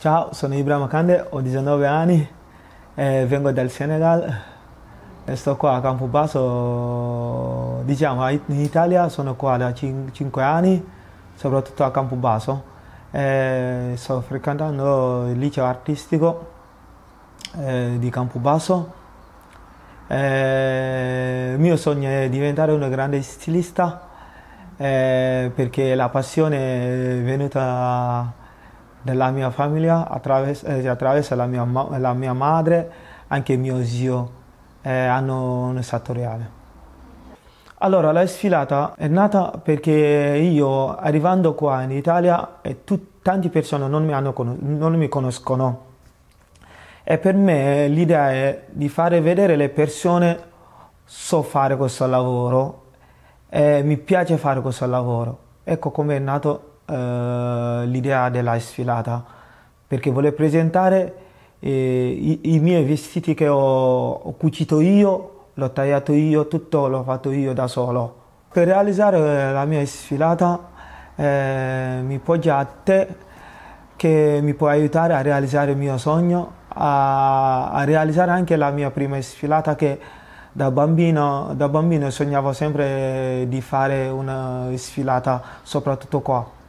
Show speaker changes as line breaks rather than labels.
Ciao, sono Ibrahim Kande, ho 19 anni, eh, vengo dal Senegal e sto qua a Campobasso, diciamo in Italia sono qua da 5 anni, soprattutto a Campobasso. Eh, sto frequentando il liceo artistico eh, di Campobasso. Eh, il mio sogno è diventare un grande stilista eh, perché la passione è venuta della mia famiglia, attraverso, eh, attraverso la, mia, la, mia madre, anche mio zio eh, hanno un sartoriale. Allora, la sfilata è nata perché io, arrivando qua in Italia, eh, tut, tante persone non mi, hanno, non mi conoscono. E per me l'idea è di fare vedere le persone so fare questo lavoro e mi piace fare questo lavoro. Ecco come è nato eh, l'idea della sfilata perché volevo presentare eh, i, i, miei vestiti che ho, ho cucito io, l'ho tagliato io, tutto l'ho fatto io da solo. Per realizzare la mia sfilata eh, mi poggia a te che mi puoi aiutare a realizzare il mio sogno, a, a realizzare anche la mia prima sfilata che da bambino, da bambino sognavo sempre di fare una sfilata, soprattutto qua.